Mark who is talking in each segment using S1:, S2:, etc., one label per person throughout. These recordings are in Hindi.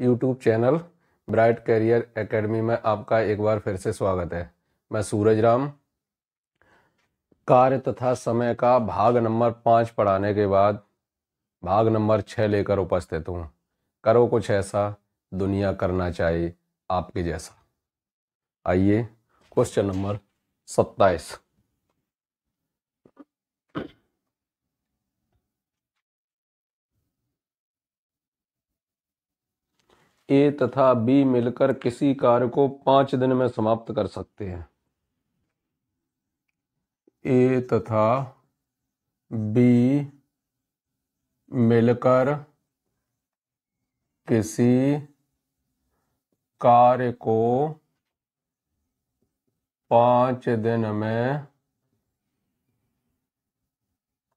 S1: YouTube channel bright career academy में आपका एक बार फिर से स्वागत है मैं सूरज राम कार्य तथा समय का भाग नंबर पाँच पढ़ाने के बाद भाग नंबर छः लेकर उपस्थित हूँ करो कुछ ऐसा दुनिया करना चाहिए आपके जैसा आइए क्वेश्चन नंबर सत्ताईस ए तथा बी मिलकर किसी कार्य को पांच दिन में समाप्त कर सकते हैं ए तथा बी मिलकर किसी कार्य को पांच दिन में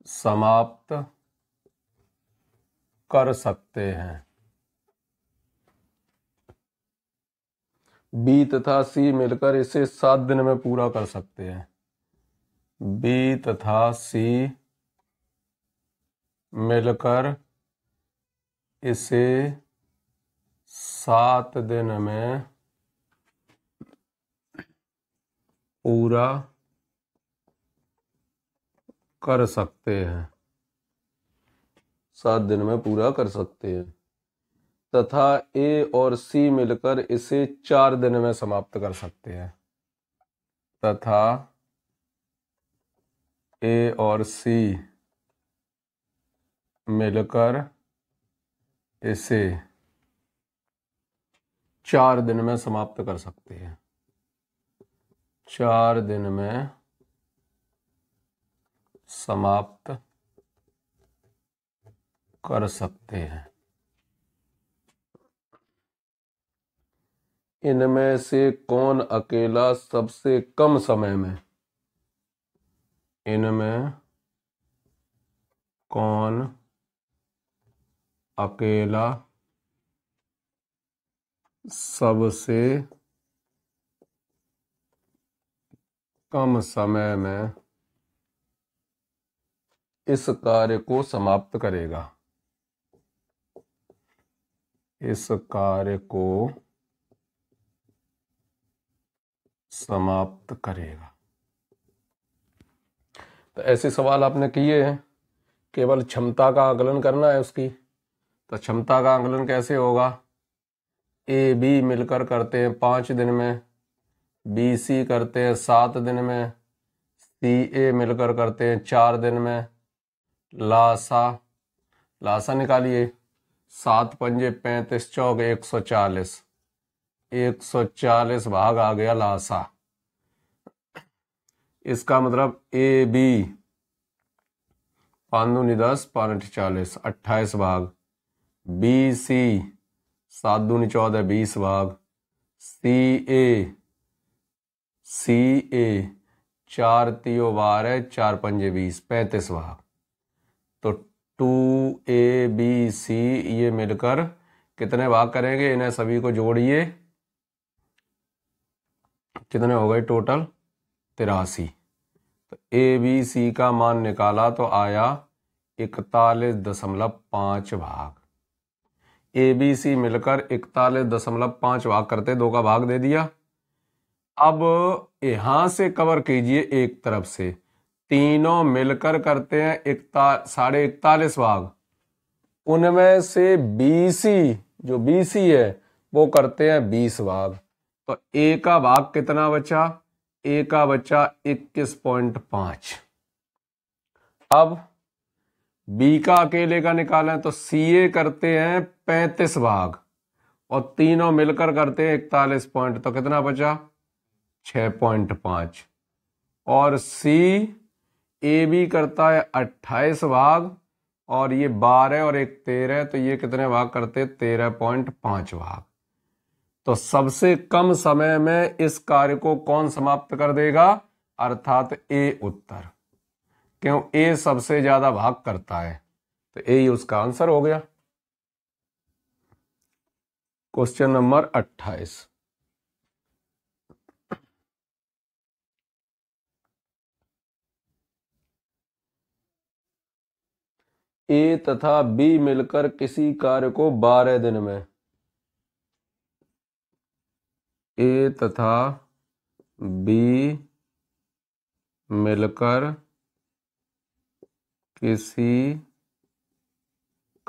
S1: समाप्त कर सकते हैं बी तथा सी मिलकर इसे सात दिन में पूरा कर सकते हैं बी तथा सी मिलकर इसे सात दिन में पूरा कर सकते हैं सात दिन में पूरा कर सकते हैं तथा ए और सी मिलकर इसे चार दिन में समाप्त कर सकते हैं तथा ए और सी मिलकर इसे चार दिन में समाप्त कर सकते हैं चार दिन में समाप्त कर सकते हैं इनमें से कौन अकेला सबसे कम समय में इनमें कौन अकेला सबसे कम समय में इस कार्य को समाप्त करेगा इस कार्य को समाप्त करेगा तो ऐसे सवाल आपने किए हैं केवल क्षमता का आकलन करना है उसकी तो क्षमता का आकलन कैसे होगा ए बी मिलकर करते हैं पांच दिन में बी सी करते हैं सात दिन में सी ए मिलकर करते हैं चार दिन में लासा लासा निकालिए सात पंजे पैंतीस चौक एक सौ चालीस 140 भाग आ गया लासा इसका मतलब ए बी पानूनी दस पान चालीस अट्ठाईस भाग बी सी सात दूनी चौदह बीस भाग सी ए सी ए चार बार है चार पंजे बीस पैंतीस भाग तो टू ए बी सी ये मिलकर कितने भाग करेंगे इन्हें सभी को जोड़िए कितने हो गए टोटल तिरासी तो ए बी सी का मान निकाला तो आया इकतालीस दशमलव पाँच भाग ए बी सी मिलकर इकतालीस दशमलव पाँच भाग करते दो का भाग दे दिया अब यहां से कवर कीजिए एक तरफ से तीनों मिलकर करते हैं इकता साढ़े इकतालीस भाग उनमें से बीसी जो बीसी है वो करते हैं बीस भाग तो ए का भाग कितना बचा ए का बचा इक्कीस पॉइंट पांच अब बी का अकेले का निकालें तो सी ए करते हैं पैंतीस भाग और तीनों मिलकर करते हैं इकतालीस पॉइंट तो कितना बचा छः पॉइंट पांच और सी ए बी करता है अट्ठाईस भाग और ये बारह और एक तेरह तो ये कितने भाग करते तेरह पॉइंट पांच भाग तो सबसे कम समय में इस कार्य को कौन समाप्त कर देगा अर्थात ए उत्तर क्यों ए सबसे ज्यादा भाग करता है तो ए ही उसका आंसर हो गया क्वेश्चन नंबर अट्ठाईस ए तथा बी मिलकर किसी कार्य को बारह दिन में ए तथा बी मिलकर किसी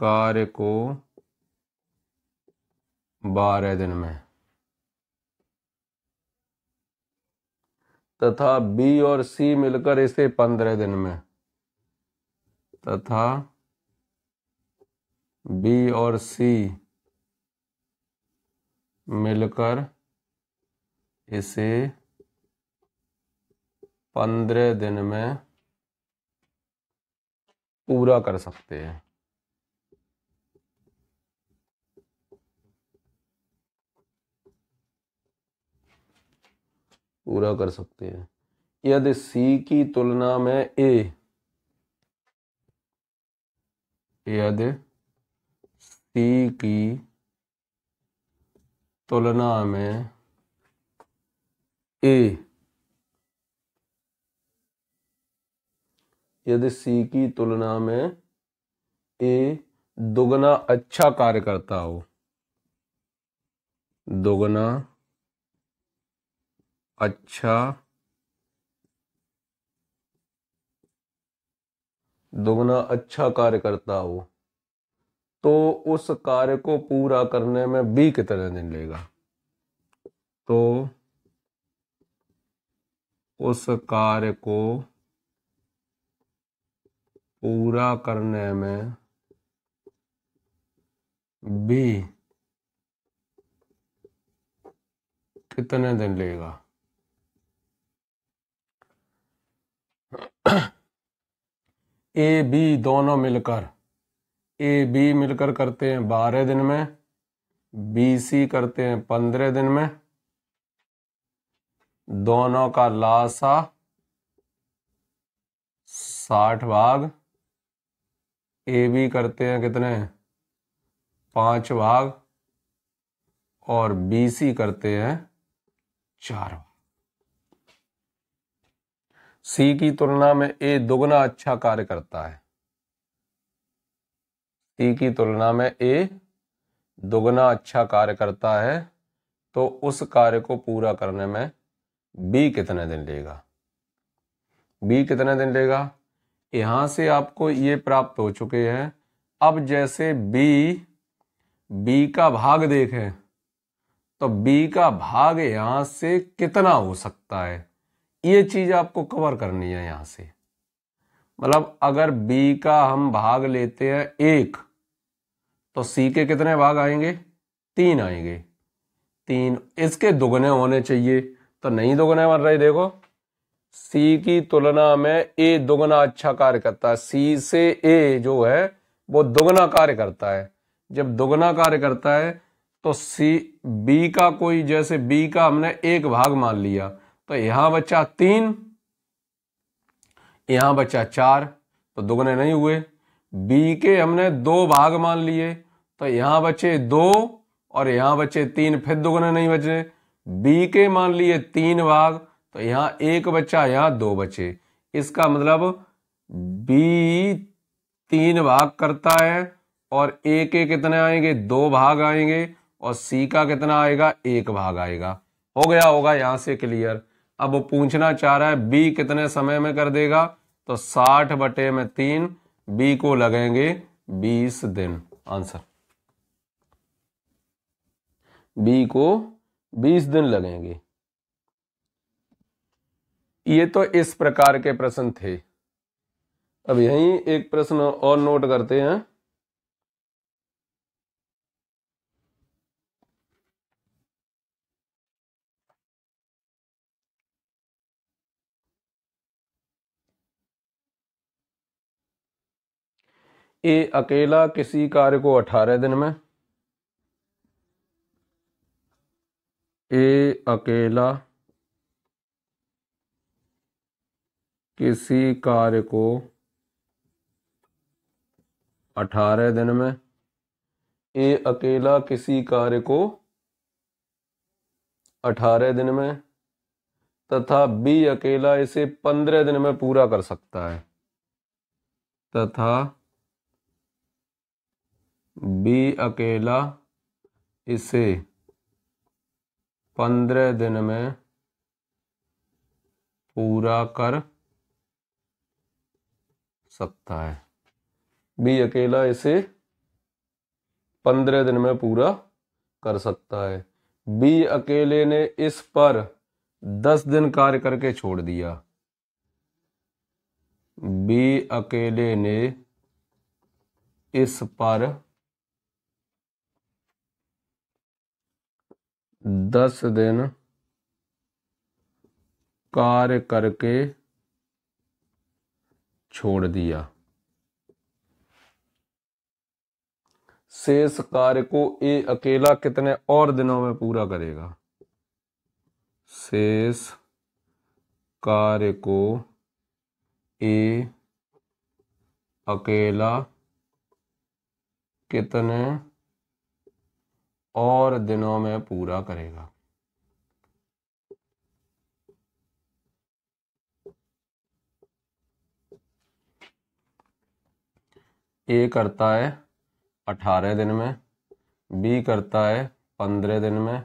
S1: कार्य को बारह दिन में तथा बी और सी मिलकर इसे पंद्रह दिन में तथा बी और सी मिलकर इसे पंद्रह दिन में पूरा कर सकते हैं पूरा कर सकते हैं यदि सी की तुलना में ए यदि सी की तुलना में ए यदि सी की तुलना में ए दोगुना अच्छा कार्य करता हो दोगुना अच्छा दोगुना अच्छा कार्य करता हो तो उस कार्य को पूरा करने में बी कितने दिन लेगा तो उस कार्य को पूरा करने में भी कितने दिन लेगा ए बी दोनों मिलकर ए बी मिलकर करते हैं बारह दिन में बी सी करते हैं पंद्रह दिन में दोनों का लासा साठ भाग ए बी करते हैं कितने पांच भाग और बी सी करते हैं चार भाग सी की तुलना में ए दोगुना अच्छा कार्य करता है सी की तुलना में ए दोगुना अच्छा कार्य करता है तो उस कार्य को पूरा करने में बी कितने दिन लेगा बी कितने दिन लेगा यहां से आपको ये प्राप्त हो चुके हैं अब जैसे बी बी का भाग देखें तो बी का भाग यहां से कितना हो सकता है ये चीज़ आपको कवर करनी है यहां से मतलब अगर बी का हम भाग लेते हैं एक तो सी के कितने भाग आएंगे तीन आएंगे तीन इसके दुगने होने चाहिए तो नहीं दोगुना बन रही देखो सी की तुलना में ए दोगुना अच्छा कार्य करता है सी से ए जो है वो दोगुना कार्य करता है जब दोगुना कार्य करता है तो सी बी का कोई जैसे बी का हमने एक भाग मान लिया तो यहां बचा तीन यहां बचा चार तो दोगुने नहीं हुए बी के हमने दो भाग मान लिए तो यहां बचे दो और यहां बचे तीन फिर दोगुने नहीं बचे बी के मान लिए तीन भाग तो यहां एक बच्चा यहां दो बच्चे इसका मतलब बी तीन भाग करता है और ए के कितने आएंगे दो भाग आएंगे और सी का कितना आएगा एक भाग आएगा हो गया होगा यहां से क्लियर अब वो पूछना चाह रहा है बी कितने समय में कर देगा तो साठ बटे में तीन बी को लगेंगे बीस दिन आंसर बी को बीस दिन लगेंगे ये तो इस प्रकार के प्रश्न थे अब यही एक प्रश्न और नोट करते हैं ए अकेला किसी कार्य को अठारह दिन में ए अकेला किसी कार्य को अठारह दिन में ए अकेला किसी कार्य को अठारह दिन में तथा बी अकेला इसे पंद्रह दिन में पूरा कर सकता है तथा बी अकेला इसे पंद्रह दिन में पूरा कर सकता है बी अकेला इसे पंद्रह दिन में पूरा कर सकता है बी अकेले ने इस पर दस दिन कार्य करके छोड़ दिया बी अकेले ने इस पर दस दिन कार्य करके छोड़ दिया शेष कार्य को ए अकेला कितने और दिनों में पूरा करेगा शेष कार्य को ए अकेला कितने और दिनों में पूरा करेगा ए करता है अठारह दिन में बी करता है पंद्रह दिन में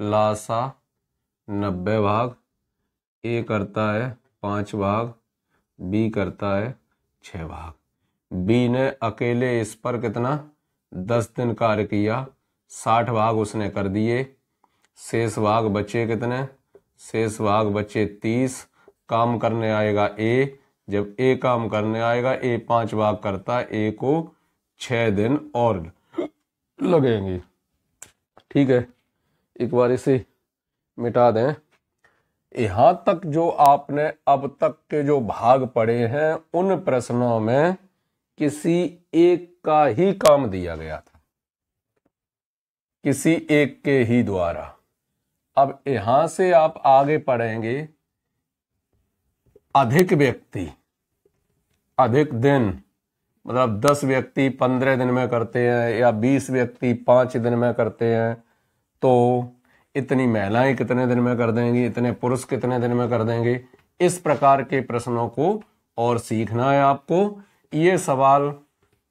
S1: लासा नब्बे भाग ए करता है पाँच भाग बी करता है छ भाग बी ने अकेले इस पर कितना दस दिन कार्य किया साठ भाग उसने कर दिए शेष भाग बचे कितने शेष भाग बचे तीस काम करने आएगा ए जब ए काम करने आएगा ए पांच भाग करता ए को छ दिन और लगेंगे ठीक है एक बार इसे मिटा दें यहाँ तक जो आपने अब तक के जो भाग पढ़े हैं उन प्रश्नों में किसी एक का ही काम दिया गया था किसी एक के ही द्वारा अब यहां से आप आगे पढ़ेंगे अधिक व्यक्ति अधिक दिन मतलब दस व्यक्ति पंद्रह दिन में करते हैं या बीस व्यक्ति पांच दिन में करते हैं तो इतनी महिलाएं कितने दिन में कर देंगी इतने पुरुष कितने दिन में कर देंगे इस प्रकार के प्रश्नों को और सीखना है आपको ये सवाल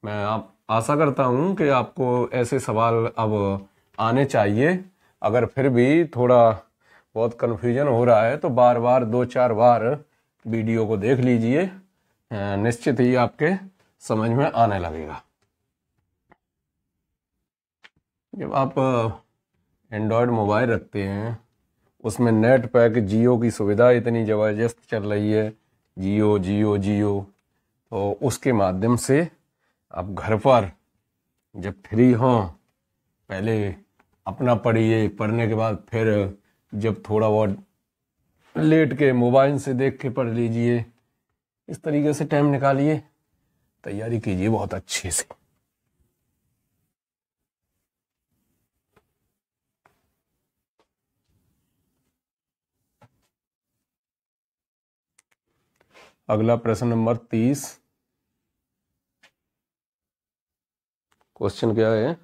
S1: मैं आप आशा करता हूं कि आपको ऐसे सवाल अब आने चाहिए अगर फिर भी थोड़ा बहुत कन्फ्यूजन हो रहा है तो बार बार दो चार बार वीडियो को देख लीजिए निश्चित ही आपके समझ में आने लगेगा जब आप एंड्रॉयड मोबाइल रखते हैं उसमें नेट पैक जियो की सुविधा इतनी ज़बरदस्त चल रही है जियो जियो जियो तो उसके माध्यम से आप घर पर जब फ्री हों पहले अपना पढ़िए पढ़ने के बाद फिर जब थोड़ा बहुत लेट के मोबाइल से देख के पढ़ लीजिए इस तरीके से टाइम निकालिए तैयारी कीजिए बहुत अच्छे से अगला प्रश्न नंबर तीस क्वेश्चन क्या है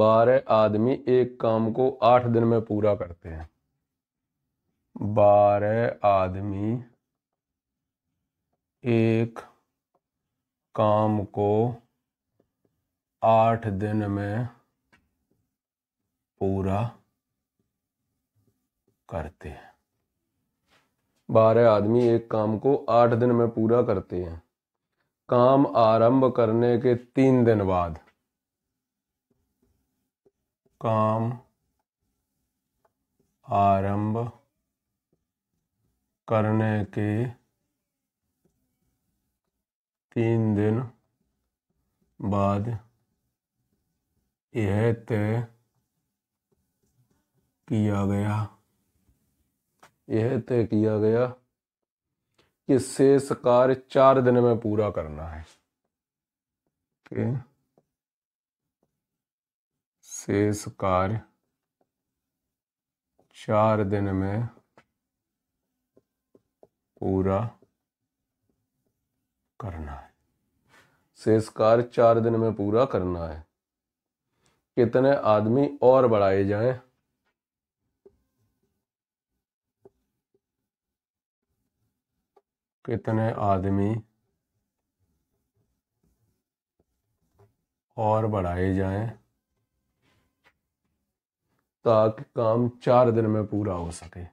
S1: बारह आदमी एक काम को आठ दिन में पूरा करते हैं बारह आदमी एक काम को आठ दिन में पूरा करते हैं बारह आदमी एक काम को आठ दिन में पूरा करते हैं काम आरंभ करने के तीन दिन बाद काम आरंभ करने के तीन दिन बाद यह तय किया गया यह तय किया गया कि शेष कार्य चार दिन में पूरा करना है okay. शेष कार्य चार दिन में पूरा करना है शेष कार्य चार दिन में पूरा करना है कितने आदमी और बढ़ाए जाएं कितने आदमी और बढ़ाए जाएं ताकि काम चार दिन में पूरा हो सके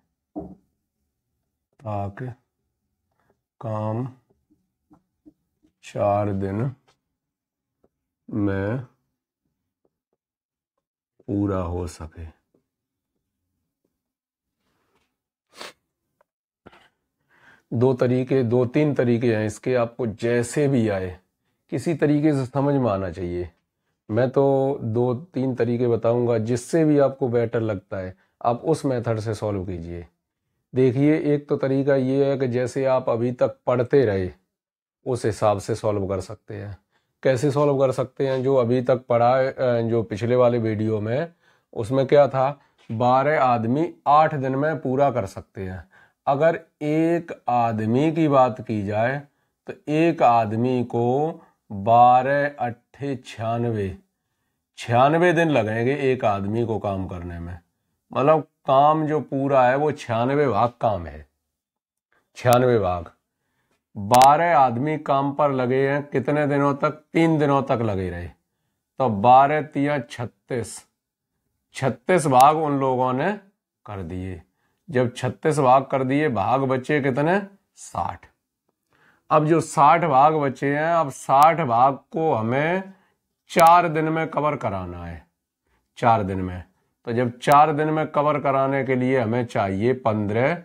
S1: ताकि काम चार दिन में पूरा हो सके दो तरीके दो तीन तरीके हैं इसके आपको जैसे भी आए किसी तरीके से समझ में आना चाहिए मैं तो दो तीन तरीके बताऊंगा जिससे भी आपको बेटर लगता है आप उस मेथड से सॉल्व कीजिए देखिए एक तो तरीका ये है कि जैसे आप अभी तक पढ़ते रहे उस हिसाब से सॉल्व कर सकते हैं कैसे सॉल्व कर सकते हैं जो अभी तक पढ़ा जो पिछले वाले वीडियो में उसमें क्या था बारह आदमी आठ दिन में पूरा कर सकते हैं अगर एक आदमी की बात की जाए तो एक आदमी को बारह थे छियानवे छियानवे दिन लगेंगे एक आदमी को काम करने में मतलब काम जो पूरा है वो छियानवे भाग काम है छियानवे भाग बारह आदमी काम पर लगे हैं कितने दिनों तक तीन दिनों तक लगे रहे तो बारह तिया छत्तीस छत्तीस भाग उन लोगों ने कर दिए जब छत्तीस भाग कर दिए भाग बचे कितने साठ अब जो साठ भाग बचे हैं अब साठ भाग को हमें चार दिन में कवर कराना है चार दिन में तो जब चार दिन में कवर कराने के लिए हमें चाहिए पंद्रह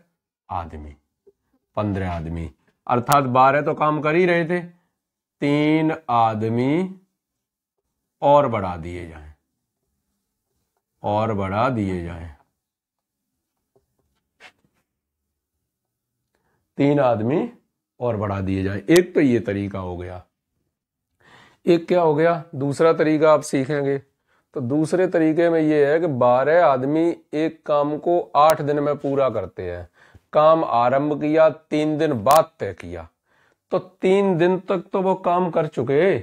S1: आदमी पंद्रह आदमी अर्थात बारह तो काम कर ही रहे थे तीन आदमी और बढ़ा दिए जाए और बढ़ा दिए जाए तीन आदमी और बढ़ा दिए जाए एक तो ये तरीका हो गया एक क्या हो गया दूसरा तरीका आप सीखेंगे तो दूसरे तरीके में ये है कि बारह आदमी एक काम को आठ दिन में पूरा करते हैं काम आरंभ किया तीन दिन बाद तय किया तो तीन दिन तक तो वो काम कर चुके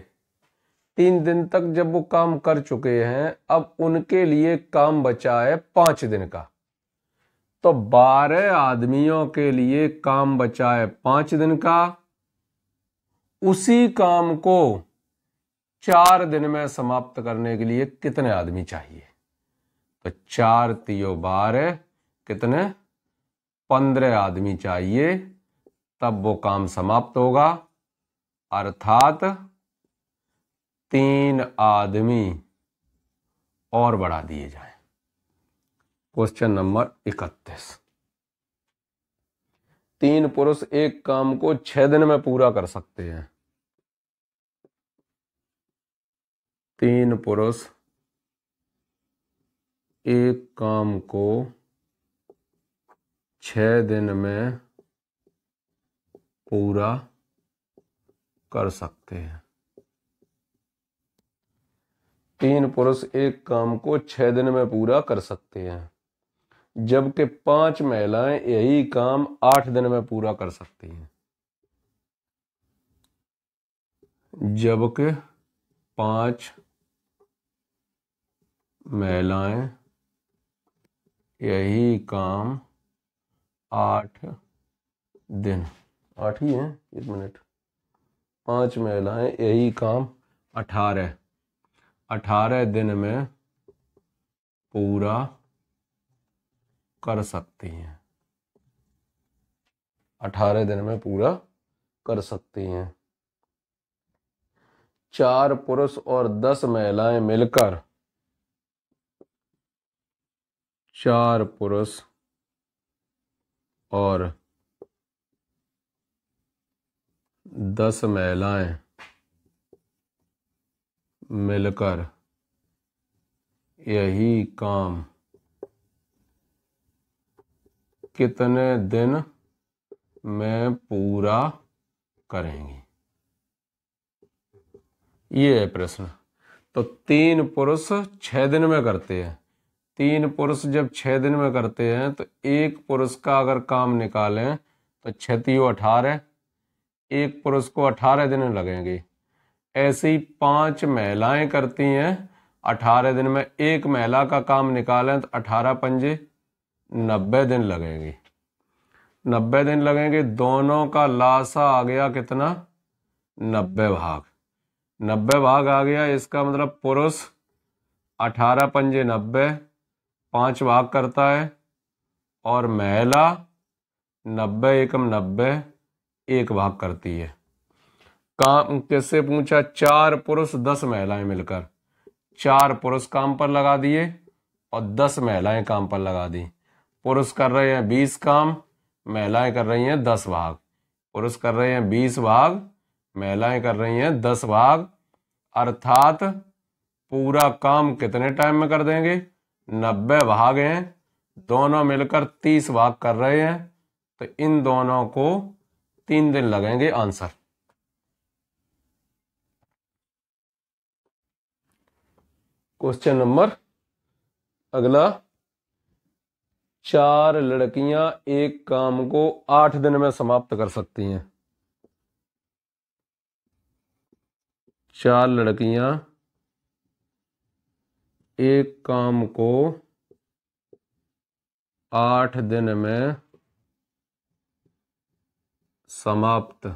S1: तीन दिन तक जब वो काम कर चुके हैं अब उनके लिए काम बचा है पांच दिन का तो बारह आदमियों के लिए काम बचा है पांच दिन का उसी काम को चार दिन में समाप्त करने के लिए कितने आदमी चाहिए तो चार तियो बारह कितने पंद्रह आदमी चाहिए तब वो काम समाप्त होगा अर्थात तीन आदमी और बढ़ा दिए जाएं क्वेश्चन नंबर इकतीस तीन पुरुष एक काम को छह दिन में पूरा कर सकते हैं तीन पुरुष एक काम को छह दिन में पूरा कर सकते हैं तीन पुरुष एक काम को छह दिन में पूरा कर सकते हैं जबकि पांच महिलाएं यही काम आठ दिन में पूरा कर सकती हैं जबकि पांच महिलाएं यही काम आठ दिन आठ ही हैं एक मिनट पांच महिलाएं यही काम अठारह अठारह दिन में पूरा कर सकती हैं अठारह दिन में पूरा कर सकती हैं चार पुरुष और दस महिलाएं मिलकर चार पुरुष और दस महिलाएं मिलकर यही काम कितने दिन में पूरा करेंगे ये है प्रश्न तो तीन पुरुष छह दिन में करते हैं तीन पुरुष जब छह दिन में करते हैं तो एक पुरुष का अगर काम निकालें तो क्षति अठारह एक पुरुष को अठारह दिन लगेंगे ऐसी पांच महिलाएं करती हैं अठारह दिन में एक महिला का काम निकालें तो अठारह पंजे नब्बे दिन लगेंगी नब्बे दिन लगेंगे दोनों का लासा आ गया कितना नब्बे भाग नब्बे भाग आ गया इसका मतलब पुरुष अठारह पंजे नब्बे पाँच भाग करता है और महिला नब्बे एकम नब्बे एक भाग करती है काम किससे पूछा चार पुरुष दस महिलाएं मिलकर चार पुरुष काम पर लगा दिए और दस महिलाएं काम पर लगा दी पुरुष कर रहे हैं बीस काम महिलाएं कर रही हैं दस भाग पुरुष कर रहे हैं बीस भाग महिलाएं कर रही हैं दस भाग अर्थात पूरा काम कितने टाइम में कर देंगे नब्बे भाग हैं दोनों मिलकर तीस भाग कर रहे हैं तो इन दोनों को तीन दिन लगेंगे आंसर क्वेश्चन नंबर अगला चार लड़कियां एक काम को आठ दिन में समाप्त कर सकती हैं चार लड़कियां एक काम को आठ दिन में समाप्त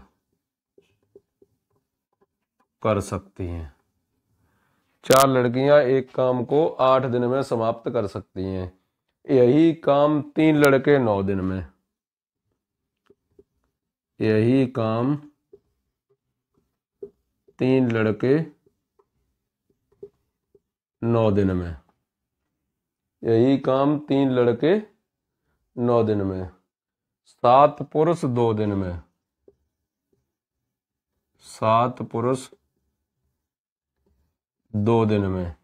S1: कर सकती हैं चार लड़कियां एक काम को आठ दिन में समाप्त कर सकती हैं यही काम तीन लड़के नौ दिन में यही काम तीन लड़के नौ दिन में यही काम तीन लड़के नौ दिन में सात पुरुष दो दिन में सात पुरुष दो दिन में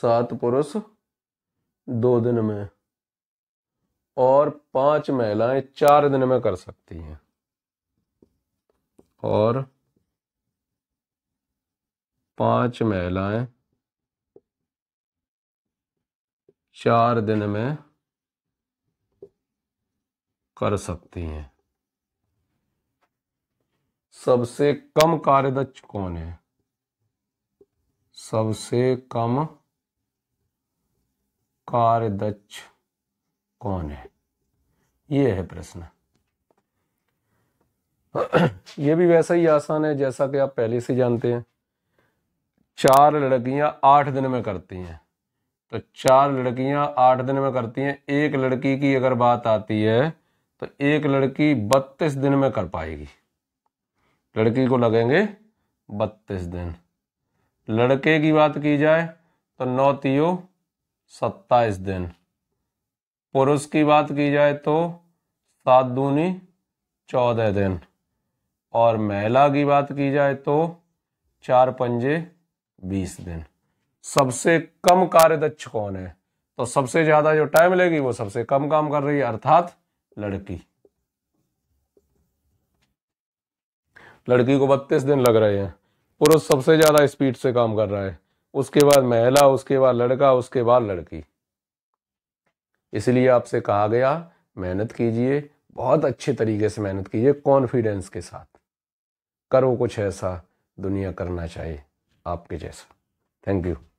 S1: सात पुरुष दो दिन में और पांच महिलाएं चार दिन में कर सकती हैं और पांच महिलाएं चार दिन में कर सकती हैं सबसे कम कार्यदक्ष कौन है सबसे कम दक्ष कौन है ये है प्रश्न ये भी वैसा ही आसान है जैसा कि आप पहले से जानते हैं चार लड़कियां आठ दिन में करती हैं तो चार लड़कियां आठ दिन में करती हैं एक लड़की की अगर बात आती है तो एक लड़की बत्तीस दिन में कर पाएगी लड़की को लगेंगे बत्तीस दिन लड़के की बात की जाए तो नौ सत्ताईस दिन पुरुष की बात की जाए तो सात दूनी चौदह दिन और महिला की बात की जाए तो चार पंजे बीस दिन सबसे कम कार्य दक्ष कौन है तो सबसे ज्यादा जो टाइम लेगी वो सबसे कम काम कर रही है अर्थात लड़की लड़की को बत्तीस दिन लग रहे हैं पुरुष सबसे ज्यादा स्पीड से काम कर रहा है उसके बाद महिला उसके बाद लड़का उसके बाद लड़की इसलिए आपसे कहा गया मेहनत कीजिए बहुत अच्छे तरीके से मेहनत कीजिए कॉन्फिडेंस के साथ करो कुछ ऐसा दुनिया करना चाहिए आपके जैसा थैंक यू